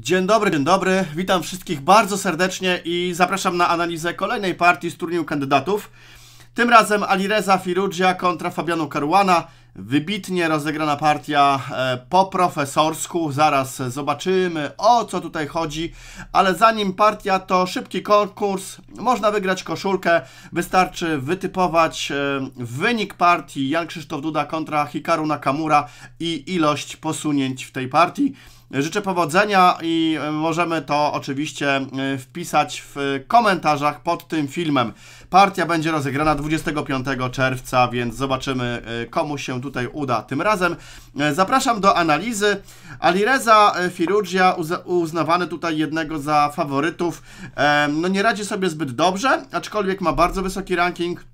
Dzień dobry, dzień dobry. Witam wszystkich bardzo serdecznie i zapraszam na analizę kolejnej partii z turnieju kandydatów. Tym razem Alireza Firugia kontra Fabiano Caruana. Wybitnie rozegrana partia e, po profesorsku. Zaraz zobaczymy o co tutaj chodzi. Ale zanim partia to szybki konkurs. Można wygrać koszulkę. Wystarczy wytypować e, wynik partii Jan Krzysztof Duda kontra Hikaru Nakamura i ilość posunięć w tej partii. Życzę powodzenia i e, możemy to oczywiście e, wpisać w komentarzach pod tym filmem. Partia będzie rozegrana 25 czerwca, więc zobaczymy e, komu się tutaj uda tym razem. Zapraszam do analizy. Alireza Firugia uznawany tutaj jednego za faworytów. No nie radzi sobie zbyt dobrze, aczkolwiek ma bardzo wysoki ranking.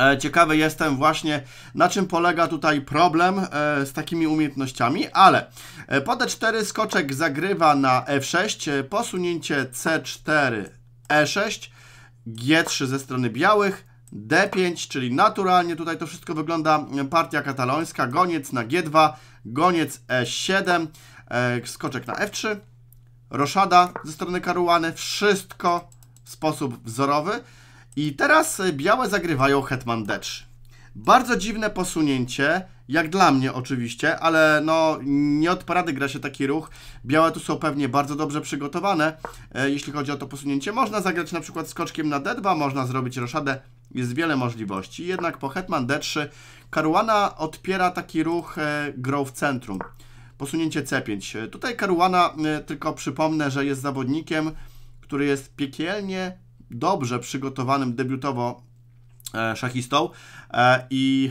E, ciekawy jestem właśnie, na czym polega tutaj problem e, z takimi umiejętnościami, ale e, po D4 skoczek zagrywa na F6, posunięcie C4, E6, G3 ze strony białych, D5, czyli naturalnie tutaj to wszystko wygląda partia katalońska, goniec na G2, goniec E7, skoczek na F3, roszada ze strony karuany, wszystko w sposób wzorowy. I teraz e, białe zagrywają Hetman D3. Bardzo dziwne posunięcie, jak dla mnie oczywiście, ale no nie od parady gra się taki ruch. Białe tu są pewnie bardzo dobrze przygotowane, e, jeśli chodzi o to posunięcie. Można zagrać na przykład skoczkiem na D2, można zrobić roszadę, jest wiele możliwości. Jednak po hetman D3 e, Karuana odpiera taki ruch e, grą w centrum. Posunięcie C5. E, tutaj Karuana, e, tylko przypomnę, że jest zawodnikiem, który jest piekielnie dobrze przygotowanym debiutowo e, szachistą e, i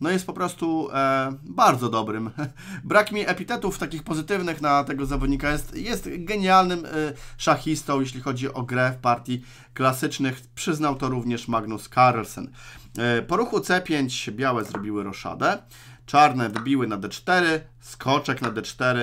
no jest po prostu e, bardzo dobrym. Brak mi epitetów takich pozytywnych na tego zawodnika. Jest, jest genialnym e, szachistą, jeśli chodzi o grę w partii klasycznych. Przyznał to również Magnus Carlsen. E, po ruchu C5 białe zrobiły roszadę, czarne wybiły na D4, skoczek na D4,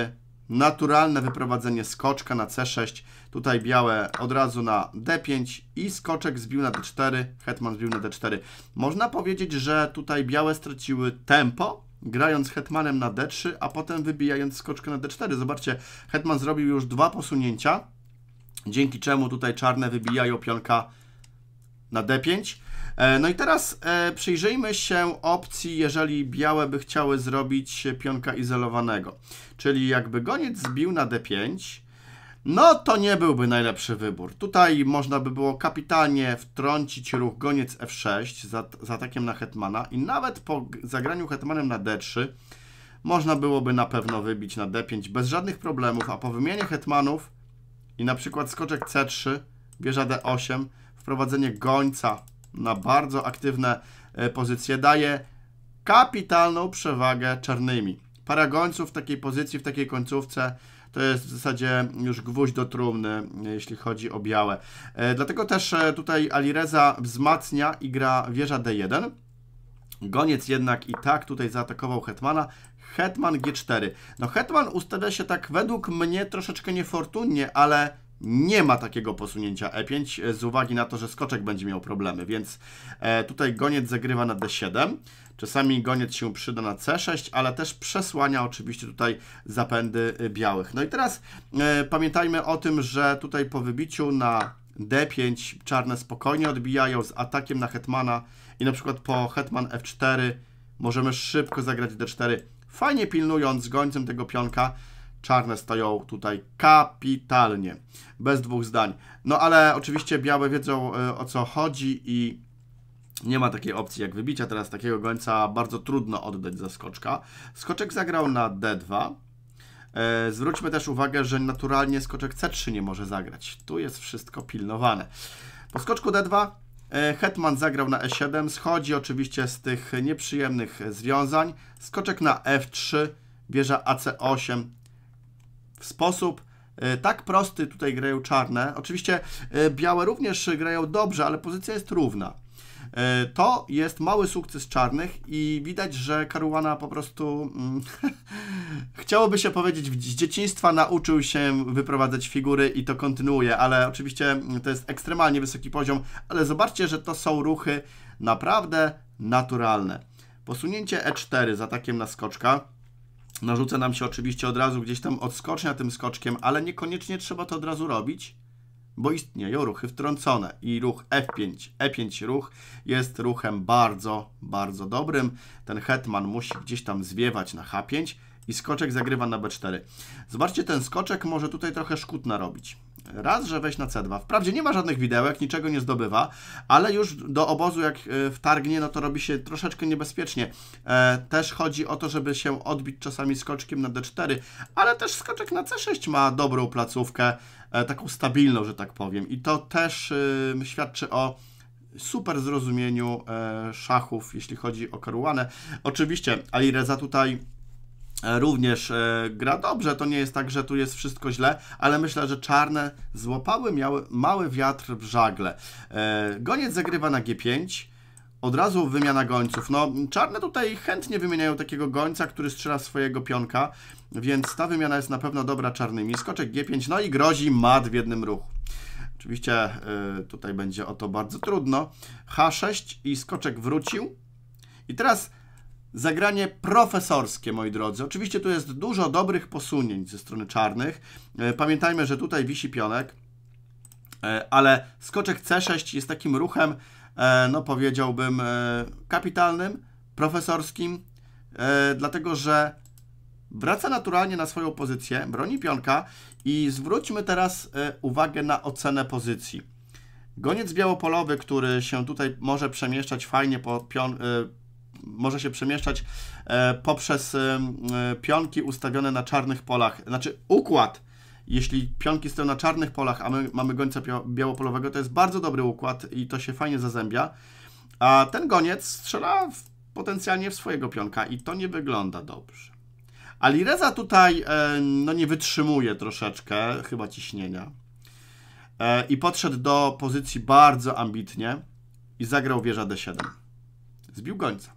naturalne wyprowadzenie skoczka na C6 Tutaj białe od razu na D5 i skoczek zbił na D4, hetman zbił na D4. Można powiedzieć, że tutaj białe straciły tempo, grając hetmanem na D3, a potem wybijając skoczkę na D4. Zobaczcie, hetman zrobił już dwa posunięcia, dzięki czemu tutaj czarne wybijają pionka na D5. E, no i teraz e, przyjrzyjmy się opcji, jeżeli białe by chciały zrobić pionka izolowanego. Czyli jakby goniec zbił na D5, no to nie byłby najlepszy wybór. Tutaj można by było kapitalnie wtrącić ruch goniec f6 za, za atakiem na hetmana i nawet po zagraniu hetmanem na d3 można byłoby na pewno wybić na d5 bez żadnych problemów, a po wymianie hetmanów i na przykład skoczek c3, wieża d8, wprowadzenie gońca na bardzo aktywne e, pozycje daje kapitalną przewagę czarnymi. Para gońców w takiej pozycji, w takiej końcówce to jest w zasadzie już gwóźdź do trumny, e, jeśli chodzi o białe. E, dlatego też e, tutaj Alireza wzmacnia i gra wieża D1. Goniec jednak i tak tutaj zaatakował Hetmana. Hetman G4. No Hetman ustawia się tak według mnie troszeczkę niefortunnie, ale nie ma takiego posunięcia E5 e, z uwagi na to, że skoczek będzie miał problemy, więc e, tutaj goniec zagrywa na D7. Czasami goniec się przyda na C6, ale też przesłania oczywiście tutaj zapędy y, białych. No i teraz e, pamiętajmy o tym, że tutaj po wybiciu na D5 czarne spokojnie odbijają z atakiem na hetmana i na przykład po hetman F4 możemy szybko zagrać D4, fajnie pilnując gońcem tego pionka, Czarne stoją tutaj kapitalnie, bez dwóch zdań. No ale oczywiście białe wiedzą e, o co chodzi i nie ma takiej opcji jak wybicia. Teraz takiego gońca bardzo trudno oddać za skoczka. Skoczek zagrał na D2. E, zwróćmy też uwagę, że naturalnie skoczek C3 nie może zagrać. Tu jest wszystko pilnowane. Po skoczku D2 e, Hetman zagrał na E7, schodzi oczywiście z tych nieprzyjemnych związań. Skoczek na F3, wieża AC8, w sposób e, tak prosty tutaj grają czarne. Oczywiście e, białe również grają dobrze, ale pozycja jest równa. E, to jest mały sukces czarnych i widać, że Karuana po prostu mm, chciałoby się powiedzieć, z dzieciństwa nauczył się wyprowadzać figury i to kontynuuje, ale oczywiście mm, to jest ekstremalnie wysoki poziom, ale zobaczcie, że to są ruchy naprawdę naturalne. Posunięcie E4 z atakiem na skoczka narzuca nam się oczywiście od razu gdzieś tam odskocznia tym skoczkiem, ale niekoniecznie trzeba to od razu robić, bo istnieją ruchy wtrącone i ruch F5, E5 ruch jest ruchem bardzo, bardzo dobrym. Ten hetman musi gdzieś tam zwiewać na H5 i skoczek zagrywa na b4. Zobaczcie, ten skoczek może tutaj trochę szkód narobić. Raz, że weź na C2. Wprawdzie nie ma żadnych widełek, niczego nie zdobywa, ale już do obozu jak e, wtargnie, no to robi się troszeczkę niebezpiecznie. E, też chodzi o to, żeby się odbić czasami skoczkiem na D4, ale też skoczek na C6 ma dobrą placówkę, e, taką stabilną, że tak powiem. I to też świadczy o super zrozumieniu szachów, jeśli chodzi o Karuanę. Oczywiście Alireza tutaj E, również e, gra dobrze. To nie jest tak, że tu jest wszystko źle, ale myślę, że czarne złapały miały mały wiatr w żagle. E, goniec zagrywa na G5. Od razu wymiana gońców. No, czarne tutaj chętnie wymieniają takiego gońca, który strzela swojego pionka, więc ta wymiana jest na pewno dobra czarnymi. Skoczek G5, no i grozi mat w jednym ruchu. Oczywiście y, tutaj będzie o to bardzo trudno. H6 i skoczek wrócił. I teraz Zagranie profesorskie, moi drodzy. Oczywiście tu jest dużo dobrych posunięć ze strony czarnych. E, pamiętajmy, że tutaj wisi pionek, e, ale skoczek C6 jest takim ruchem, e, no powiedziałbym, kapitalnym, profesorskim, dlatego że wraca naturalnie na swoją pozycję, broni pionka i zwróćmy teraz uwagę na ocenę pozycji. Goniec białopolowy, który się tutaj może przemieszczać fajnie po pion, może się przemieszczać e, poprzez e, e, pionki ustawione na czarnych polach. Znaczy układ, jeśli pionki stoją na czarnych polach, a my mamy gońca białopolowego, to jest bardzo dobry układ i to się fajnie zazębia. A ten goniec strzela potencjalnie w swojego pionka i to nie wygląda dobrze. Alireza tutaj no, nie wytrzymuje troszeczkę chyba ciśnienia i podszedł do pozycji bardzo ambitnie i zagrał wieża D7. Zbił gońca.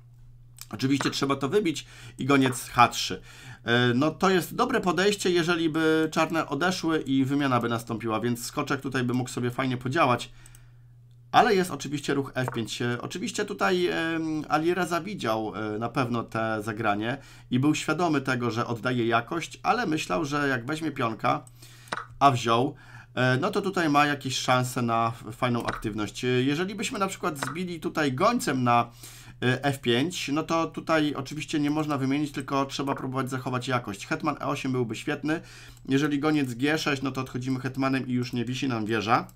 Oczywiście trzeba to wybić i goniec H3. E, no to jest dobre podejście, jeżeli by czarne odeszły i wymiana by nastąpiła, więc skoczek tutaj by mógł sobie fajnie podziałać. Ale jest oczywiście ruch F5. E, oczywiście tutaj Alireza zawidział e, na pewno te zagranie i był świadomy tego, że oddaje jakość, ale myślał, że jak weźmie pionka, a wziął, no to tutaj ma jakieś szanse na fajną aktywność. Jeżeli byśmy na przykład zbili tutaj gońcem na Y, F5, no to tutaj oczywiście nie można wymienić, tylko trzeba próbować zachować jakość. Hetman E8 byłby świetny. Jeżeli goniec G6, no to odchodzimy hetmanem i już nie wisi nam wieża.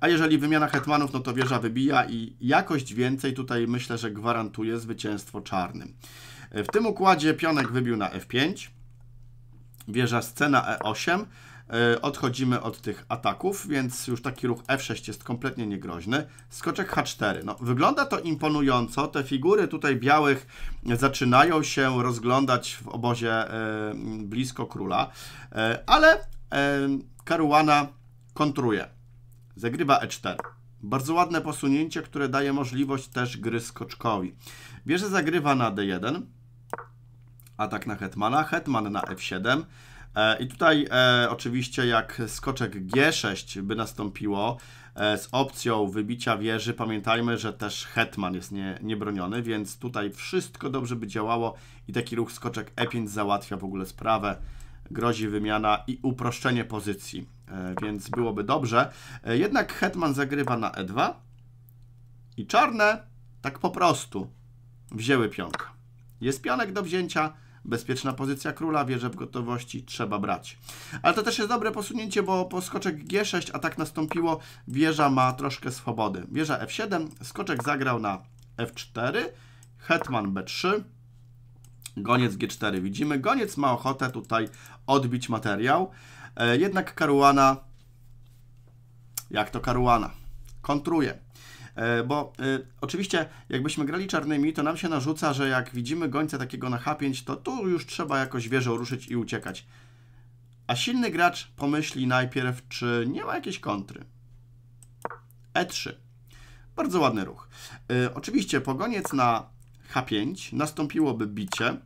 A jeżeli wymiana hetmanów, no to wieża wybija i jakość więcej tutaj myślę, że gwarantuje zwycięstwo czarnym. Y, w tym układzie pionek wybił na F5, wieża scena E8, E, odchodzimy od tych ataków, więc już taki ruch F6 jest kompletnie niegroźny. Skoczek H4. No, wygląda to imponująco. Te figury tutaj białych zaczynają się rozglądać w obozie e, blisko króla, e, ale Karuana kontruje. Zagrywa E4. Bardzo ładne posunięcie, które daje możliwość też gry skoczkowi. Bierze zagrywa na D1. Atak na Hetmana. Hetman na F7. E, I tutaj e, oczywiście jak skoczek G6 by nastąpiło e, z opcją wybicia wieży, pamiętajmy, że też hetman jest nie, niebroniony, więc tutaj wszystko dobrze by działało i taki ruch skoczek E5 załatwia w ogóle sprawę grozi wymiana i uproszczenie pozycji, więc byłoby dobrze. Jednak hetman zagrywa na e2 i czarne tak po prostu wzięły pionka. Jest pionek do wzięcia, bezpieczna pozycja króla, wieża w gotowości trzeba brać. Ale to też jest dobre posunięcie, bo po skoczek G6 tak nastąpiło, wieża ma troszkę swobody. Wieża F7, skoczek zagrał na F4, hetman B3, goniec G4 widzimy. Goniec ma ochotę tutaj odbić materiał, e, jednak Karuana, jak to Karuana, kontruje. E, bo e, oczywiście, jakbyśmy grali czarnymi, to nam się narzuca, że jak widzimy gońca takiego na H5, to tu już trzeba jakoś wieżą ruszyć i uciekać. A silny gracz pomyśli najpierw, czy nie ma jakiejś kontry. E3. Bardzo ładny ruch. E, oczywiście pogoniec na H5 nastąpiłoby bicie,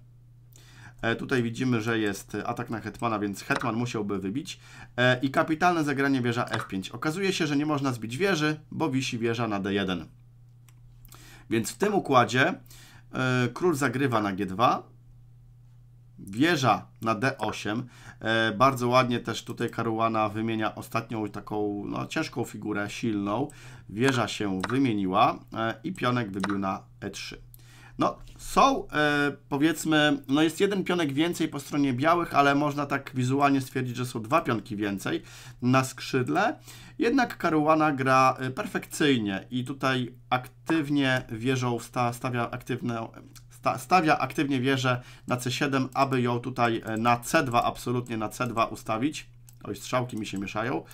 E, tutaj widzimy, że jest atak na hetmana, więc hetman musiałby wybić. E, I kapitalne zagranie wieża f5. Okazuje się, że nie można zbić wieży, bo wisi wieża na d1. Więc w tym układzie e, król zagrywa na g2, wieża na D8. bardzo ładnie też tutaj Karuana wymienia ostatnią taką no, ciężką figurę, silną. Wieża się wymieniła i pionek wybił na E3. No, są, e, powiedzmy, no jest jeden pionek więcej po stronie białych, ale można tak wizualnie stwierdzić, że są dwa pionki więcej na skrzydle. Jednak Karuana gra e, perfekcyjnie i tutaj aktywnie wieżą sta, stawia aktywne, stawia aktywnie wieżę na C7, aby ją tutaj e, na C2, absolutnie na C2 ustawić. Oj, strzałki mi się mieszają.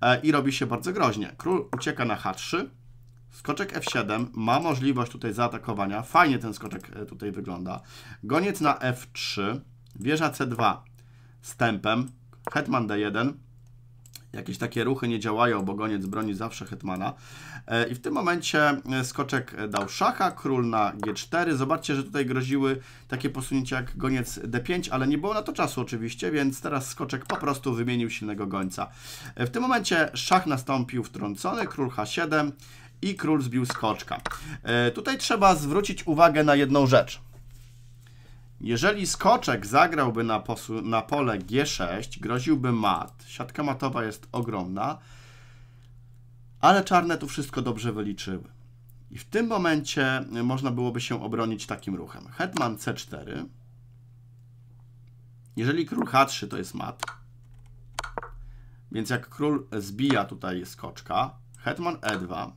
E, I robi się bardzo groźnie. Król ucieka na H3 Skoczek F7 ma możliwość tutaj zaatakowania. Fajnie ten skoczek e, tutaj wygląda. Goniec na F3, wieża C2 z tempem, hetman D1. Jakieś takie ruchy nie działają, bo goniec broni zawsze hetmana. E, I w tym momencie e, skoczek dał szacha, król na G4. Zobaczcie, że tutaj groziły takie posunięcia jak goniec D5, ale nie było na to czasu oczywiście, więc teraz skoczek po prostu wymienił silnego gońca. W tym momencie szach nastąpił wtrącony, król H7 i król zbił skoczka. E, tutaj trzeba zwrócić uwagę na jedną rzecz. Jeżeli skoczek zagrałby na, na pole G6, groziłby mat. Siatka matowa jest ogromna, ale czarne tu wszystko dobrze wyliczyły. I w tym momencie można byłoby się obronić takim ruchem. Hetman C4. Jeżeli król H3 to jest mat, więc jak król zbija tutaj skoczka, hetman E2,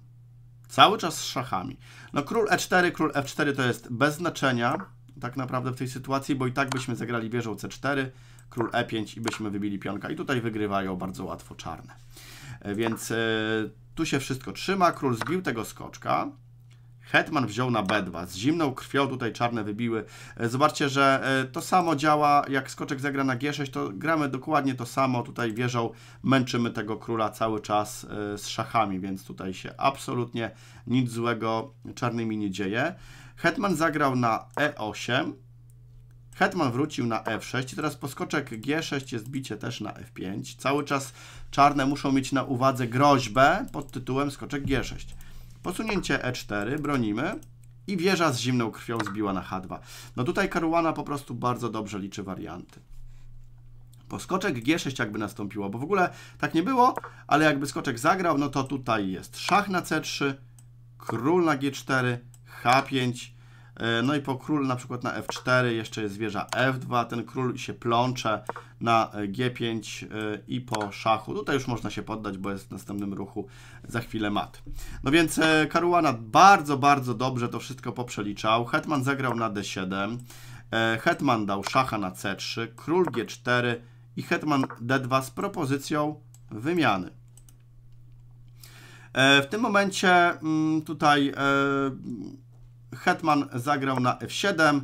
Cały czas z szachami. No król e4, król f4 to jest bez znaczenia tak naprawdę w tej sytuacji, bo i tak byśmy zagrali wieżą c4, król e5 i byśmy wybili pionka. I tutaj wygrywają bardzo łatwo czarne. E, więc e, tu się wszystko trzyma. Król zbił tego skoczka. Hetman wziął na B2. Z zimną krwią tutaj czarne wybiły. E, zobaczcie, że e, to samo działa, jak skoczek zagra na G6, to gramy dokładnie to samo. Tutaj wieżą męczymy tego króla cały czas e, z szachami, więc tutaj się absolutnie nic złego czarnymi nie dzieje. Hetman zagrał na E8. Hetman wrócił na F6 i teraz poskoczek G6 jest bicie też na F5. Cały czas czarne muszą mieć na uwadze groźbę pod tytułem skoczek G6. Posunięcie E4, bronimy i wieża z zimną krwią zbiła na H2. No tutaj Karuana po prostu bardzo dobrze liczy warianty. Poskoczek G6 jakby nastąpiło, bo w ogóle tak nie było, ale jakby skoczek zagrał, no to tutaj jest szach na C3, król na G4, H5, E, no i po król na przykład na f4 jeszcze jest wieża f2, ten król się plącze na g5 e, i po szachu. Tutaj już można się poddać, bo jest w następnym ruchu za chwilę mat. No więc e, Karuana bardzo, bardzo dobrze to wszystko poprzeliczał. Hetman zagrał na d7, hetman dał szacha na c3, król g4 i hetman d2 z propozycją wymiany. W tym momencie mm, tutaj Hetman zagrał na F7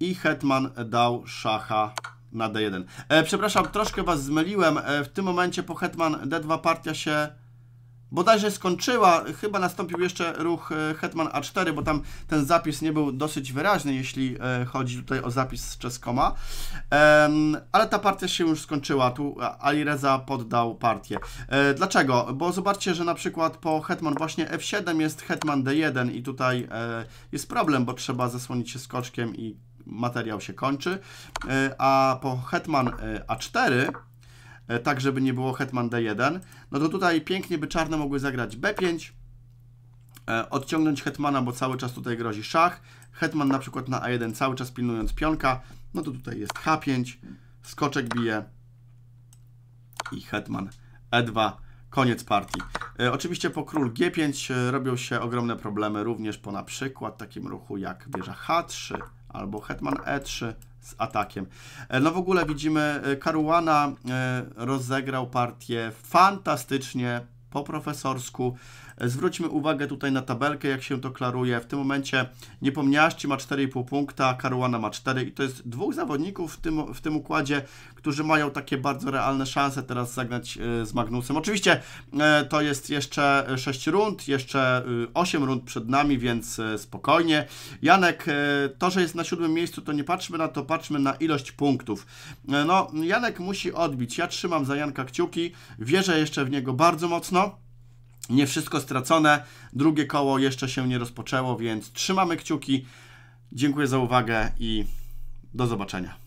i Hetman dał szacha na D1. E, przepraszam, troszkę Was zmyliłem. E, w tym momencie po Hetman D2 partia się bodajże skończyła. Chyba nastąpił jeszcze ruch e, Hetman A4, bo tam ten zapis nie był dosyć wyraźny, jeśli e, chodzi tutaj o zapis z Czeskoma. Ale ta partia się już skończyła. Tu Ali Reza poddał partię. E, dlaczego? Bo zobaczcie, że na przykład po Hetman właśnie F7 jest Hetman D1 i tutaj jest problem, bo trzeba zasłonić się skoczkiem i materiał się kończy. A po Hetman A4 E, tak żeby nie było hetman d1, no to tutaj pięknie by czarne mogły zagrać b5, e, odciągnąć hetmana, bo cały czas tutaj grozi szach, hetman na przykład na a1 cały czas pilnując pionka, no to tutaj jest h5, skoczek bije i hetman e2, koniec partii. E, oczywiście po król g5 robią się ogromne problemy również po na przykład takim ruchu jak wieża h3, albo hetman e3 z atakiem. E, no w ogóle widzimy, e, Karuana e, rozegrał partię fantastycznie, po profesorsku. Zwróćmy uwagę tutaj na tabelkę, jak się to klaruje. W tym momencie Niepomniaści ma 4,5 punkta, Karuana ma 4 i to jest dwóch zawodników w tym, w tym układzie, którzy mają takie bardzo realne szanse teraz zagrać e, z Magnusem. Oczywiście e, to jest jeszcze 6 rund, jeszcze 8 e, rund przed nami, więc spokojnie. Janek, to, że jest na siódmym miejscu, to nie patrzmy na to, patrzmy na ilość punktów. No, Janek musi odbić. Ja trzymam za Janka kciuki, wierzę jeszcze w niego bardzo mocno nie wszystko stracone. Drugie koło jeszcze się nie rozpoczęło, więc trzymamy kciuki. Dziękuję za uwagę i do zobaczenia.